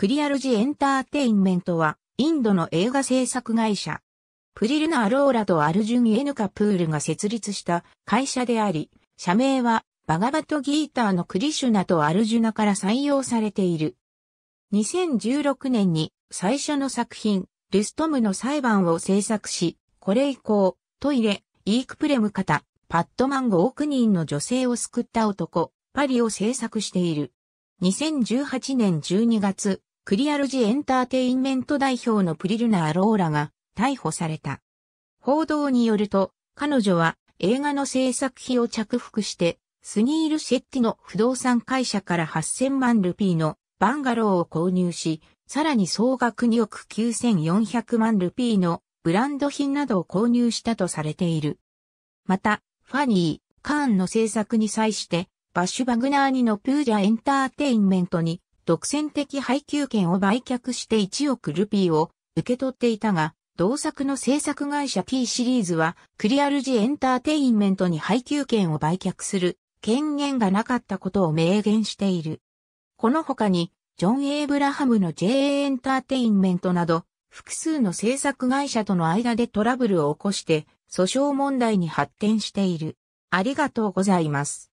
クリアルジエンターテインメントは、インドの映画制作会社。プリルナ・アローラとアルジュン・エヌカ・プールが設立した会社であり、社名は、バガバト・ギーターのクリシュナとアルジュナから採用されている。2016年に最初の作品、ルストムの裁判を制作し、これ以降、トイレ、イークプレム型、パットマン5億人の女性を救った男、パリを制作している。2018年12月、クリアルジエンターテインメント代表のプリルナー・ローラが逮捕された。報道によると、彼女は映画の制作費を着服して、スニール・シェッティの不動産会社から8000万ルピーのバンガローを購入し、さらに総額2億9400万ルピーのブランド品などを購入したとされている。また、ファニー、カーンの制作に際して、バッシュ・バグナーニのプージャエンターテインメントに独占的配給権を売却して1億ルピーを受け取っていたが、同作の制作会社 P シリーズは、クリアルジエンターテインメントに配給権を売却する権限がなかったことを明言している。この他に、ジョン・エイブラハムの JA エンターテインメントなど、複数の制作会社との間でトラブルを起こして、訴訟問題に発展している。ありがとうございます。